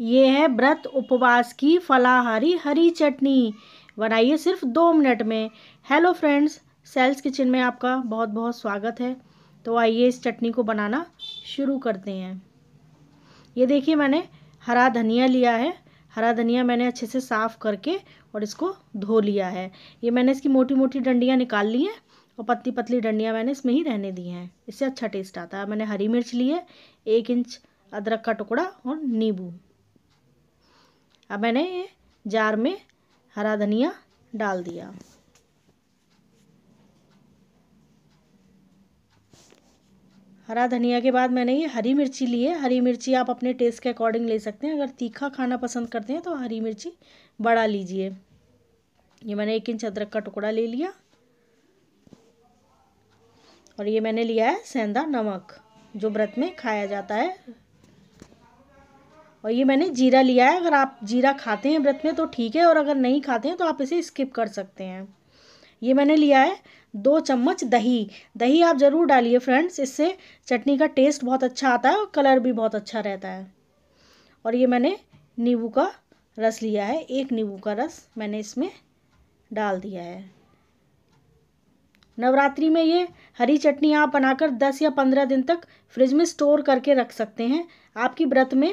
ये है व्रत उपवास की फलाहारी हरी चटनी बनाइए सिर्फ दो मिनट में हेलो फ्रेंड्स सेल्स किचन में आपका बहुत बहुत स्वागत है तो आइए इस चटनी को बनाना शुरू करते हैं ये देखिए मैंने हरा धनिया लिया है हरा धनिया मैंने अच्छे से साफ़ करके और इसको धो लिया है ये मैंने इसकी मोटी मोटी डंडियाँ निकाल ली हैं और पतली पतली डंडियाँ मैंने इसमें ही रहने दी हैं इससे अच्छा टेस्ट आता है मैंने हरी मिर्च ली है एक इंच अदरक का टुकड़ा और नींबू अब मैंने ये जार में हरा धनिया डाल दिया हरा धनिया के बाद मैंने ये हरी मिर्ची ली है हरी मिर्ची आप अपने टेस्ट के अकॉर्डिंग ले सकते हैं अगर तीखा खाना पसंद करते हैं तो हरी मिर्ची बड़ा लीजिए ये मैंने एक इंच अदरक का टुकड़ा ले लिया और ये मैंने लिया है सेंधा नमक जो व्रत में खाया जाता है और ये मैंने जीरा लिया है अगर आप जीरा खाते हैं व्रत में तो ठीक है और अगर नहीं खाते हैं तो आप इसे स्किप कर सकते हैं ये मैंने लिया है दो चम्मच दही दही आप ज़रूर डालिए फ्रेंड्स इससे चटनी का टेस्ट बहुत अच्छा आता है और कलर भी बहुत अच्छा रहता है और ये मैंने नींबू का रस लिया है एक नींबू का रस मैंने इसमें डाल दिया है नवरात्रि में ये हरी चटनी आप बनाकर दस या पंद्रह दिन तक फ्रिज में स्टोर करके रख सकते हैं आपकी व्रत में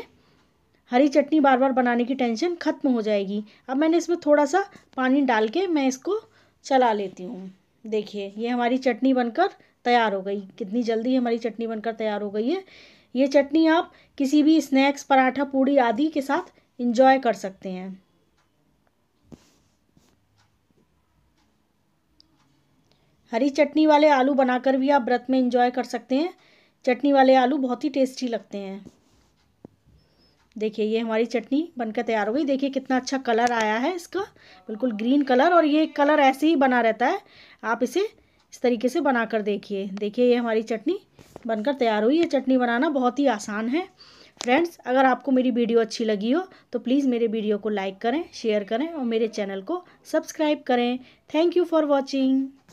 हरी चटनी बार बार बनाने की टेंशन ख़त्म हो जाएगी अब मैंने इसमें थोड़ा सा पानी डाल के मैं इसको चला लेती हूँ देखिए ये हमारी चटनी बनकर तैयार हो गई कितनी जल्दी हमारी चटनी बनकर तैयार हो गई है ये चटनी आप किसी भी स्नैक्स पराठा पूड़ी आदि के साथ इंजॉय कर सकते हैं हरी चटनी वाले आलू बनाकर भी आप व्रत में इंजॉय कर सकते हैं चटनी वाले आलू बहुत ही टेस्टी लगते हैं देखिए ये हमारी चटनी बनकर तैयार हो गई देखिए कितना अच्छा कलर आया है इसका बिल्कुल ग्रीन कलर और ये कलर ऐसे ही बना रहता है आप इसे इस तरीके से बना कर देखिए देखिए ये हमारी चटनी बनकर तैयार हुई ये चटनी बनाना बहुत ही आसान है फ्रेंड्स अगर आपको मेरी वीडियो अच्छी लगी हो तो प्लीज़ मेरे वीडियो को लाइक करें शेयर करें और मेरे चैनल को सब्सक्राइब करें थैंक यू फॉर वॉचिंग